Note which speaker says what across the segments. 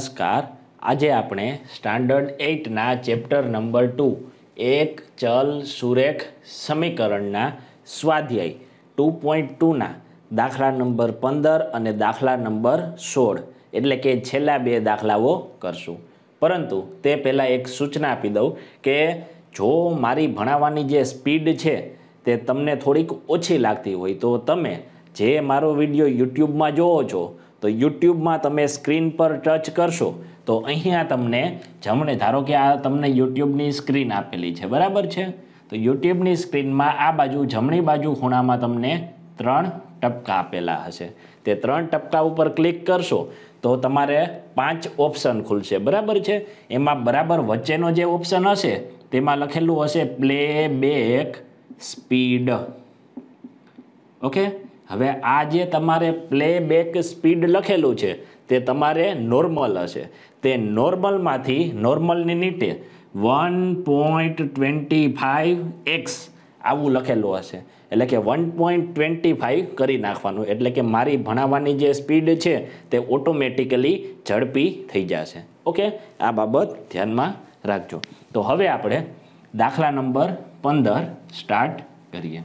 Speaker 1: નમસ્કાર આજે આપણે સ્ટાન્ડર્ડ એઇટના ચેપ્ટર નંબર ટુ એક ચલ સુરેખ સમીકરણના સ્વાધ્યાય ટુ પોઈન્ટ ટુના દાખલા નંબર પંદર અને દાખલા નંબર સોળ એટલે કે છેલ્લા બે દાખલાઓ કરશું પરંતુ તે પહેલાં એક સૂચના આપી દઉં કે જો મારી ભણાવવાની જે સ્પીડ છે તે તમને થોડીક ઓછી લાગતી હોય તો તમે જે મારો વિડીયો યુટ્યુબમાં જોવો છો તો યુટ્યુબમાં તમે સ્ક્રીન પર ટચ કરશો તો અહીંયા તમને જમણે ધારો કે આ તમને યુટ્યુબની સ્ક્રીન આપેલી છે બરાબર છે તો યુટ્યુબની સ્ક્રીનમાં આ બાજુ જમણી બાજુ ખૂણામાં તમને ત્રણ ટપકા આપેલા હશે તે ત્રણ ટપકા ઉપર ક્લિક કરશો તો તમારે પાંચ ઓપ્શન ખુલશે બરાબર છે એમાં બરાબર વચ્ચેનો જે ઓપ્શન હશે તેમાં લખેલું હશે પ્લે બેક સ્પીડ ઓકે હવે આ જે તમારે પ્લેબેક સ્પીડ લખેલું છે તે તમારે નોર્મલ હશે તે નોર્મલમાંથી નોર્મલની નીટે one point twenty five x આવું લખેલું હશે એટલે કે વન પોઈન્ટ ટ્વેન્ટી ફાઇવ કરી નાખવાનું એટલે કે મારી ભણાવવાની જે સ્પીડ છે તે ઓટોમેટિકલી ઝડપી થઈ જશે ઓકે આ બાબત ધ્યાનમાં રાખજો તો હવે આપણે દાખલા નંબર પંદર સ્ટાર્ટ કરીએ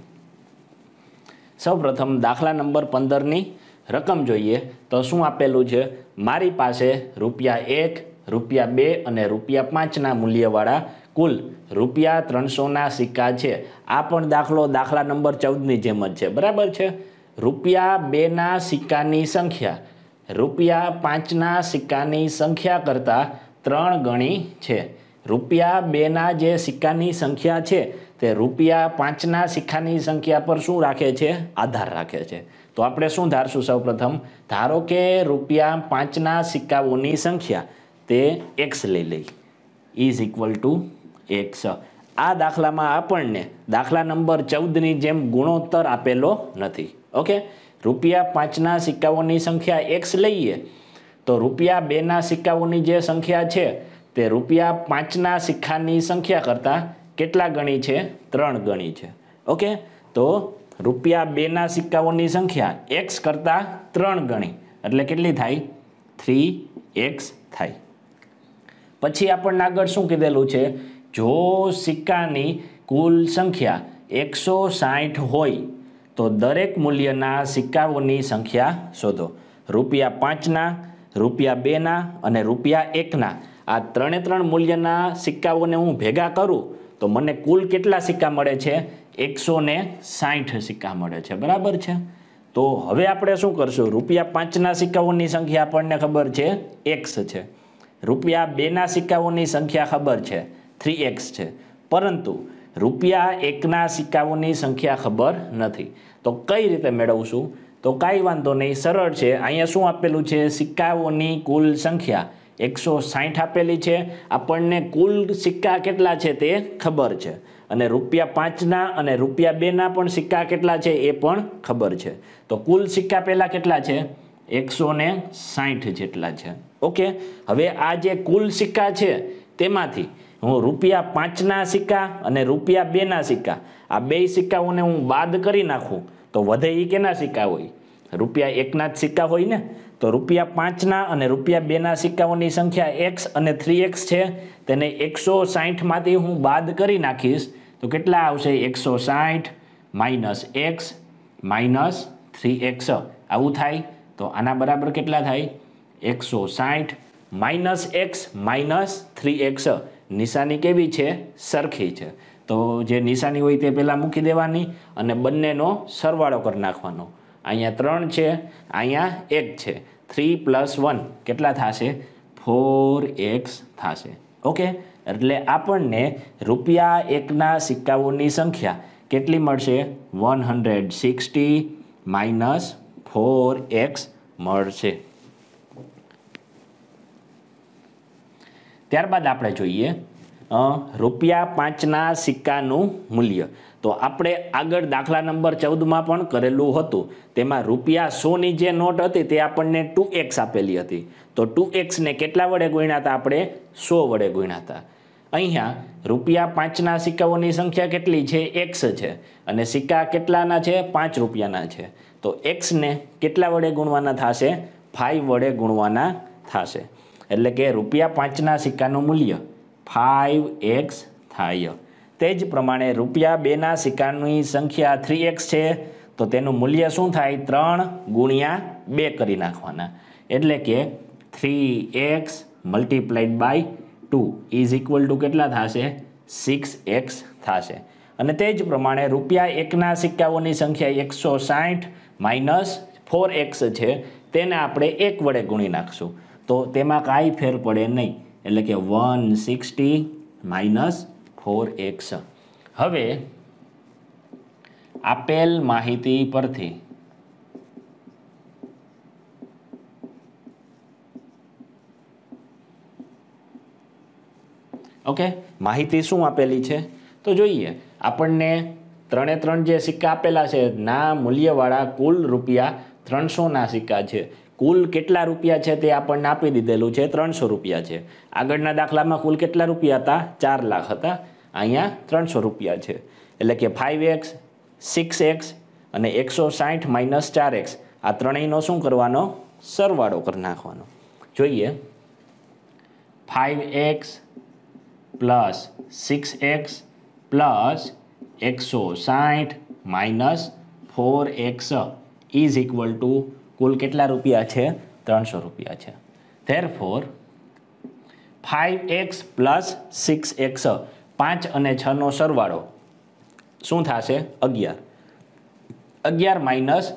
Speaker 1: સૌપ્રથમ દાખલા નંબર પંદરની રકમ જોઈએ તો શું આપેલું છે મારી પાસે રૂપિયા એક રૂપિયા બે અને રૂપિયા પાંચના મૂલ્યવાળા કુલ રૂપિયા ત્રણસોના સિક્કા છે આ પણ દાખલો દાખલા નંબર ચૌદની જેમ જ છે બરાબર છે રૂપિયા બેના સિક્કાની સંખ્યા રૂપિયા પાંચના સિક્કાની સંખ્યા કરતાં ત્રણ ગણી છે રૂપિયા બેના જે સિક્કાની સંખ્યા છે તે રૂપિયા પાંચના સિક્કાની સંખ્યા પર શું રાખે છે આધાર રાખે છે તો આપણે શું ધારશું સૌપ્રથમ ધારો કે રૂપિયા પાંચના સિક્કાઓની સંખ્યા તે એક્સ લઈ લઈ ઇઝ ઇક્વલ ટુ એક્સ આ દાખલામાં આપણને દાખલા નંબર ચૌદની જેમ ગુણોત્તર આપેલો નથી ઓકે રૂપિયા પાંચના સિક્કાઓની સંખ્યા એક્સ લઈએ તો રૂપિયા બેના સિક્કાઓની જે સંખ્યા છે તે રૂપિયા પાંચના સિક્કાની સંખ્યા કરતાં કેટલા ગણી છે ત્રણ ગણી છે ઓકે તો રૂપિયા બેના સિક્કાઓની સંખ્યા એક્સ કરતાં ત્રણ ગણી એટલે કેટલી થાય થ્રી એક્સ થાય પછી આપણને આગળ શું કીધેલું છે જો સિક્કાની કુલ સંખ્યા એકસો સાઠ હોય તો દરેક મૂલ્યના સિક્કાઓની સંખ્યા શોધો રૂપિયા પાંચના રૂપિયા બેના અને રૂપિયા એકના આ ત્રણે ત્રણ મૂલ્યના સિક્કાઓને હું ભેગા કરું તો મને કુલ કેટલા સિક્કા મળે છે એકસો ને સાઠ સિક્કા મળે છે બરાબર છે તો હવે આપણે શું કરશું રૂપિયા પાંચના સિક્કાઓની સંખ્યા આપણને ખબર છે એક્સ છે રૂપિયા બેના સિક્કાઓની સંખ્યા ખબર છે થ્રી એક્સ છે પરંતુ રૂપિયા એકના સિક્કાઓની સંખ્યા ખબર નથી તો કઈ રીતે મેળવશું તો કાંઈ વાંધો નહીં સરળ છે અહીંયા શું આપેલું છે સિક્કાઓની કુલ સંખ્યા એકસો સાહીઠ આપેલી છે આપણને કુલ સિક્કા કેટલા છે તે ખબર છે અને રૂપિયા પાંચના અને રૂપિયા બેના પણ સિક્કા કેટલા છે એ પણ ખબર છે તો કુલ સિક્કા પહેલાં કેટલા છે એકસો ને સાહીઠ જેટલા છે ઓકે હવે આ જે કુલ સિક્કા છે તેમાંથી હું રૂપિયા પાંચના સિક્કા અને રૂપિયા બેના સિક્કા આ બે સિક્કાઓને હું બાદ કરી નાખું તો વધે એ કેના સિક્કા હોય રૂપિયા એકના જ સિક્કા હોય ને તો રૂપિયા પાંચના અને રૂપિયા બેના સિક્કાઓની સંખ્યા એક્સ અને થ્રી એક્સ છે તેને એકસો સાહીઠમાંથી હું બાદ કરી નાખીશ તો કેટલા આવશે એકસો સાહીઠ minus x minus three x આવું થાય તો આના બરાબર કેટલા થાય એકસો સાહીઠ minus x minus three x નિશાની કેવી છે સરખી છે તો જે નિશાની હોય તે પહેલાં મૂકી દેવાની અને બંનેનો સરવાળો કરી નાખવાનો અહીંયા ત્રણ છે અહીંયા એક છે થ્રી પ્લસ વન કેટલા થશે ફોર એક્સ થશે ઓકે એટલે આપણને રૂપિયા એકના સિક્કાઓની સંખ્યા કેટલી મળશે one hundred sixty minus four x મળશે ત્યારબાદ આપણે જોઈએ રૂપિયા પાંચના સિક્કાનું મૂલ્ય તો આપણે આગળ દાખલા નંબર ચૌદમાં પણ કરેલું હતું તેમાં રૂપિયા સોની જે નોટ હતી તે આપણને ટુ એક્સ આપેલી હતી તો ટુ એક્સને કેટલા વડે ગુણ્યા હતા આપણે સો વડે ગુણ્યા હતા અહીંયા રૂપિયા પાંચના સિક્કાઓની સંખ્યા કેટલી છે એક્સ છે અને સિક્કા કેટલાના છે પાંચ રૂપિયાના છે તો એક્સને કેટલા વડે ગુણવાના થશે ફાઈવ વડે ગુણવાના થશે એટલે કે રૂપિયા પાંચના સિક્કાનું મૂલ્ય ફાઇવ એક્સ થાય તે જ પ્રમાણે રૂપિયા બેના સિક્કાની સંખ્યા થ્રી એક્સ છે તો તેનું મૂલ્ય શું થાય ત્રણ ગુણ્યા બે કરી નાખવાના એટલે કે three x multiplied by two is equal to કેટલા થશે સિક્સ એક્સ થશે અને તે જ પ્રમાણે રૂપિયા એકના સિક્કાઓની સંખ્યા એકસો સાઠ માઇનસ ફોર એક્સ છે તેને આપણે એક વડે ગુણી નાખશું તો તેમાં કાંઈ ફેર પડે નહીં એટલે કે one sixty minus four x હવે આપેલ માહિતી પરથી ઓકે માહિતી શું આપેલી છે તો જોઈએ આપણને ત્રણે ત્રણ જે સિક્કા આપેલા છે ના મૂલ્યવાળા કુલ રૂપિયા ત્રણસોના સિક્કા છે કુલ કેટલા રૂપિયા છે તે આપણને આપી દીધેલું છે ત્રણસો રૂપિયા છે આગળના દાખલામાં કુલ કેટલા રૂપિયા હતા ચાર લાખ હતા અહીંયા ત્રણસો રૂપિયા છે એટલે કે ફાઇવ એક્સ સિક્સ એક્સ અને એકસો સાઠ માઇનસ ચાર એક્સ આ ત્રણેયનો શું કરવાનો સરવાળો કરી નાખવાનો જોઈએ five x plus six x plus એકસો સાઠ minus four x is equal to કુલ કેટલા રૂપિયા છે ત્રણસો રૂપિયા છે therefore five x plus six x પાંચ અને છનો સરવાળો શું થશે અગિયાર અગિયાર માઇનસ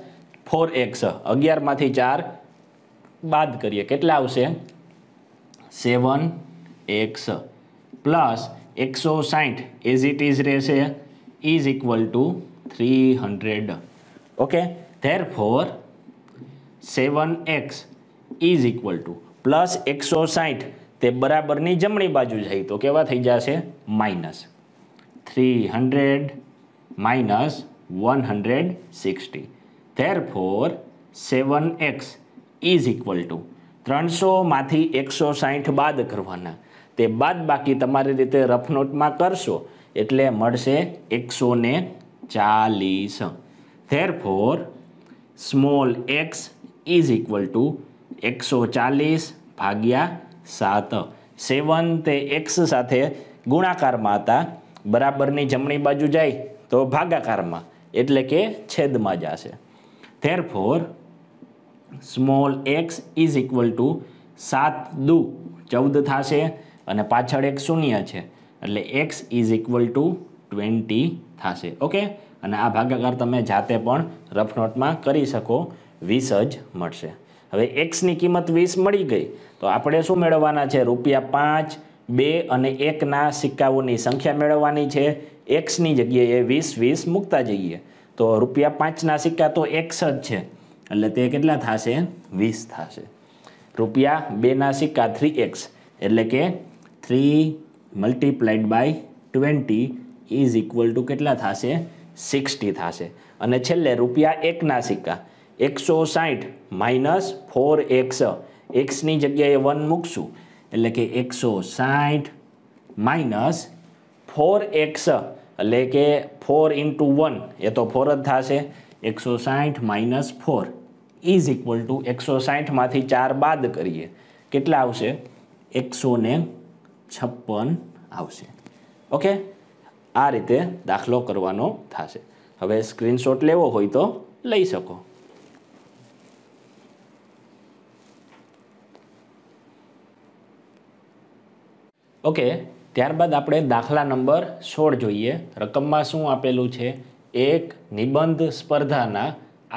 Speaker 1: ફોર એક્સ અગિયારમાંથી ચાર બાદ કરીએ કેટલા આવશે સેવન એક્સ પ્લસ એકસો સાઠ એઝ ઇટ ઇઝ રહેશે is equal to three hundred okay therefore seven x is equal to plus એકસો સાઠ તે બરાબરની જમણી બાજુ જાય તો કેવા થઈ જશે minus three hundred minus one hundred sixty therefore seven x is equal to ત્રણસોમાંથી એકસો સાઠ બાદ કરવાના તે બાદ બાકી તમારી રીતે રફનોટમાં કરશો એટલે મળશે એકસો ને ચાલીસ therefore small x is equal to એકસો ચાલીસ ભાગ્યા સાત સેવન તે એક્સ સાથે ગુણાકારમાં હતા બરાબરની જમણી બાજુ જાય તો ભાગાકારમાં એટલે કે છેદમાં જશે therefore small x is equal to સાત દુ ચૌદ થશે અને પાછળ એક શૂન્ય છે એટલે x is equal to twenty થશે ઓકે અને આ ભાગાકાર તમે જાતે પણ રફ નોટમાં કરી શકો વીસ જ મળશે હવે એક્સની કિંમત વીસ મળી ગઈ તો આપણે શું મેળવવાના છે રૂપિયા પાંચ બે અને એકના સિક્કાઓની સંખ્યા મેળવવાની છે એક્સની જગ્યાએ વીસ વીસ મૂકતા જઈએ તો રૂપિયા પાંચના સિક્કા તો એક્સ જ છે એટલે તે કેટલા થશે વીસ થશે રૂપિયા બેના સિક્કા થ્રી એક્સ એટલે કે three multiplied by twenty is equal to કેટલા થશે સિક્સટી થશે અને છેલ્લે રૂપિયા એકના સિક્કા એકસો સાઠ માઇનસ ફોર એક્સ એક્સની જગ્યાએ વન મૂકશું એટલે કે એકસો સાઠ માઇનસ ફોર એક્સ એટલે કે ફોર ઇન્ટુ વન એ તો ફોર જ થશે એકસો સાઠ minus four is equal to એકસો સાઠમાંથી ચાર બાદ કરીએ કેટલા આવશે એકસો છપ્પન આવશે ઓકે આ રીતે દાખલો કરવાનો થશે હવે સ્ક્રીનશોટ લેવો હોય તો લઈ શકો ઓકે ત્યારબાદ આપણે દાખલા નંબર સોળ જોઈએ રકમમાં શું આપેલું છે એક નિબંધ સ્પર્ધાના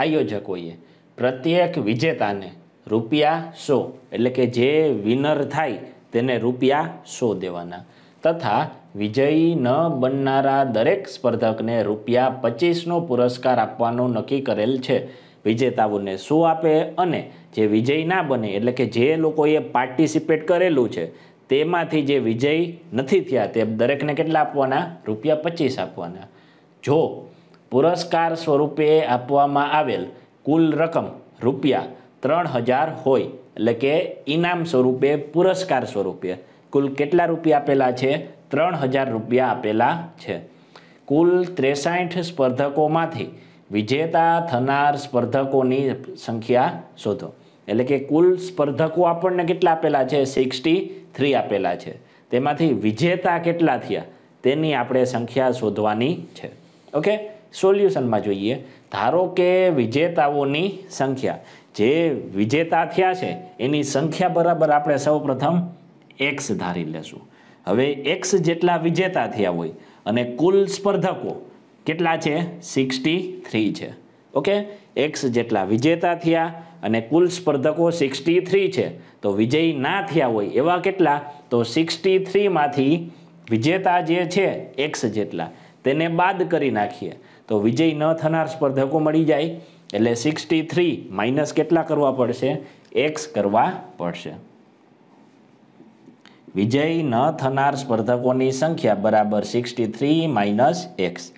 Speaker 1: આયોજકોએ પ્રત્યેક વિજેતાને રૂપિયા સો એટલે કે જે વિનર થાય તેને રૂપિયા સો દેવાના તથા વિજયી ન બનનારા દરેક સ્પર્ધકને રૂપિયા પચીસનો પુરસ્કાર આપવાનો નક્કી કરેલ છે વિજેતાઓને શું આપે અને જે વિજય ના બને એટલે કે જે લોકોએ પાર્ટિસિપેટ કરેલું છે તેમાંથી જે વિજય નથી થયા તે દરેકને કેટલા આપવાના રૂપિયા પચીસ આપવાના જો પુરસ્કાર સ્વરૂપે આપવામાં આવેલ કુલ રકમ રૂપિયા ત્રણ હજાર હોય એટલે કે ઇનામ સ્વરૂપે પુરસ્કાર સ્વરૂપે કુલ કેટલા રૂપિયા આપેલા છે ત્રણ હજાર રૂપિયા આપેલા છે કુલ ત્રેસાઠ સ્પર્ધકોમાંથી વિજેતા થનાર સ્પર્ધકોની સંખ્યા શોધો એટલે કે કુલ સ્પર્ધકો આપણને કેટલા આપેલા છે સિક્સટી થ્રી આપેલા છે તેમાંથી વિજેતા કેટલા થયા તેની આપણે સંખ્યા શોધવાની છે ઓકે સોલ્યુશનમાં જોઈએ ધારો કે વિજેતાઓની સંખ્યા જે વિજેતા થયા છે એની સંખ્યા બરાબર આપણે સૌપ્રથમ એક્સ ધારી લેશું હવે એક્સ જેટલા વિજેતા થયા હોય અને કુલ સ્પર્ધકો કેટલા છે સિક્સટી થ્રી છે ઓકે એક્સ જેટલા વિજેતા થયા અને કુલ સ્પર્ધકો સિક્સટી થ્રી છે તો વિજય ના થયા હોય એવા કેટલા તો સિક્સટી થ્રીમાંથી વિજેતા જે છે એક્સ જેટલા તેને બાદ કરી નાખીએ તો વિજય ન થનાર સ્પર્ધકો મળી જાય એટલે સિક્સટી થ્રી માઇનસ કેટલા કરવા પડશે એક્સ કરવા પડશે વિજય ન થનાર સ્પર્ધકોની સંખ્યા બરાબર સિક્સટી થ્રી માઇનસ એક્સ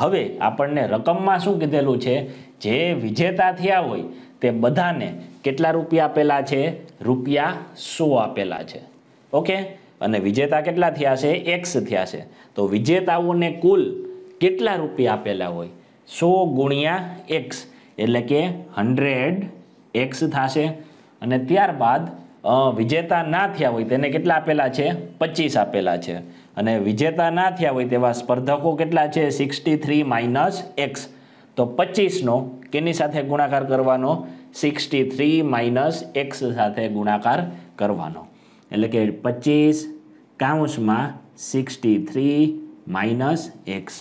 Speaker 1: હવે આપણને રકમમાં શું કીધેલું છે જે વિજેતા થયા હોય તે બધાને કેટલા રૂપિયા આપેલા છે રૂપિયા સો આપેલા છે ઓકે અને વિજેતા કેટલા થયા છે એક્સ થયા છે તો વિજેતાઓને કુલ કેટલા રૂપિયા આપેલા હોય સો ગુણ્યા એક્સ એટલે કે હંડ્રેડ એક્સ થશે અને ત્યારબાદ વિજેતા ના થયા હોય તેને કેટલા આપેલા છે પચીસ આપેલા છે અને વિજેતા ના થયા હોય તેવા સ્પર્ધકો કેટલા છે સિક્સટી થ્રી માઇનસ એક્સ તો પચીસનો કેની સાથે ગુણાકાર કરવાનો સિક્સટી થ્રી માઇનસ એક્સ સાથે ગુણાકાર કરવાનો એટલે કે પચીસ કાઉન્સમાં sixty three minus x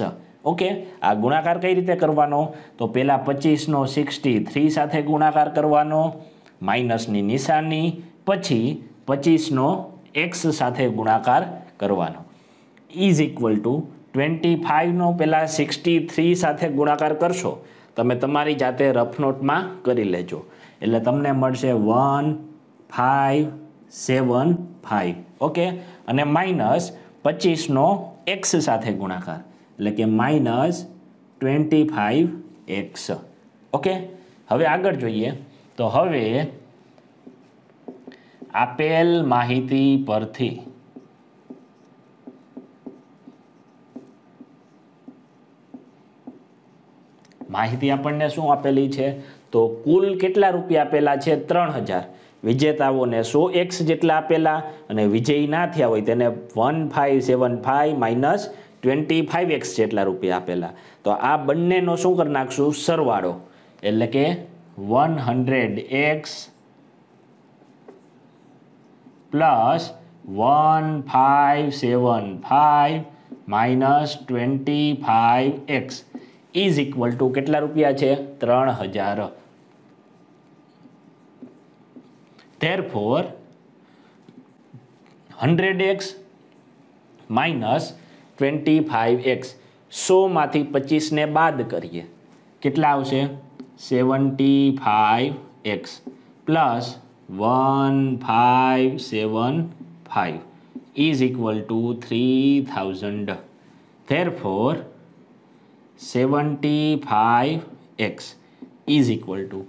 Speaker 1: okay આ ગુણાકાર કઈ રીતે કરવાનો તો પહેલાં પચીસનો સિક્સટી થ્રી સાથે ગુણાકાર કરવાનો માઇનસની નિશાની પછી પચીસનો એક્સ સાથે ગુણાકાર કરવાનો ઇઝ ઇક્વલ ટુ ટ્વેન્ટી ફાઇવનો પહેલાં સિક્સટી થ્રી સાથે ગુણાકાર કરશો તમે તમારી જાતે રફનોટમાં કરી લેજો એટલે તમને મળશે one five seven five okay અને માઇનસ પચીસનો એક્સ સાથે ગુણાકાર એટલે કે minus twenty five x okay હવે આગળ જોઈએ તો હવે આપેલ માહિતી પરથી માહિતી આપણને શું આપેલી છે તો કુલ કેટલા રૂપિયા આપેલા છે ત્રણ હજાર વિજેતાઓને સો એક્સ જેટલા આપેલા અને વિજયી ના થયા હોય તેને one five seven five minus twenty five x જેટલા રૂપિયા આપેલા તો આ બંનેનો શું કરી નાખશું સરવાળો એટલે કે one hundred x plus one five seven five minus twenty five x is equal to કેટલા રૂપિયા છે ત્રણ હજાર therefore hundred x minus twenty five x સોમાંથી પચીસને બાદ કરીએ કેટલા આવશે seventy five x plus one five seven five is equal to three thousand therefore seventy five x is equal to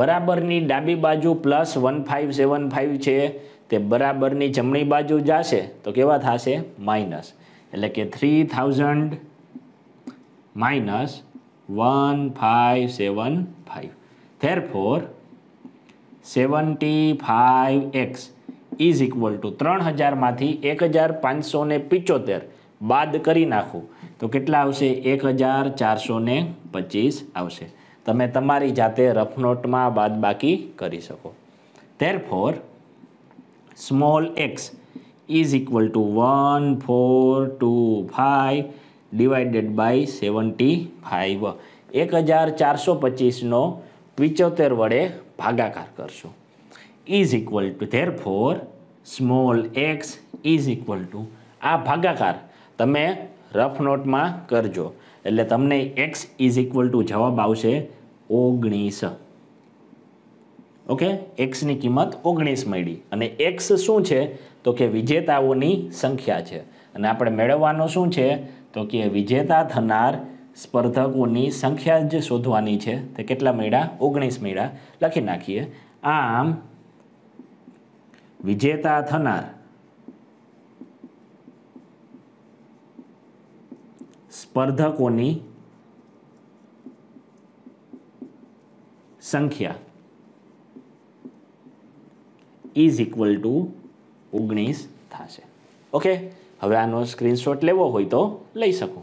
Speaker 1: બરાબરની ડાબી બાજુ plus one five seven five છે તે બરાબરની જમણી બાજુ જશે તો કેવા થશે માઇનસ એટલે કે three thousand minus one five seven five therefore seventy five x is equal to ત્રણ હજારમાંથી એક હજાર પાંચસો ને પિચોતેર બાદ કરી નાખું તો કેટલા આવશે એક હજાર ચારસો પચીસ આવશે તમે તમારી જાતે રફનોટમાં બાદબાકી કરી શકો therefore small x is equal to one four two five divided by seventy five એક હજાર ચારસો પચીસનો પિચોતેર વડે ભાગાકાર કરશો is equal to therefore small x is equal to આ ભાગાકાર તમે રફ નોટમાં કરજો એટલે તમને એક્સ ઇઝ ઇક્વલ ટુ જવાબ આવશે ઓગણીસ ઓકે એક્સની કિંમત ઓગણીસ મળી અને એક્સ શું છે તો કે વિજેતાઓની સંખ્યા છે અને આપણે મેળવવાનું શું છે તો કે વિજેતા થનાર સ્પર્ધકોની સંખ્યા જ શોધવાની છે તે કેટલા મળ્યા ઓગણીસ મળ્યા લખી નાખીએ આમ વિજેતા થનાર સ્પર્ધકોની સંખ્યા ઇઝ ઇક્વલ ટુ ઓગણીસ થશે ઓકે હવે આનો સ્ક્રીનશોટ લેવો હોય તો લઈ શકો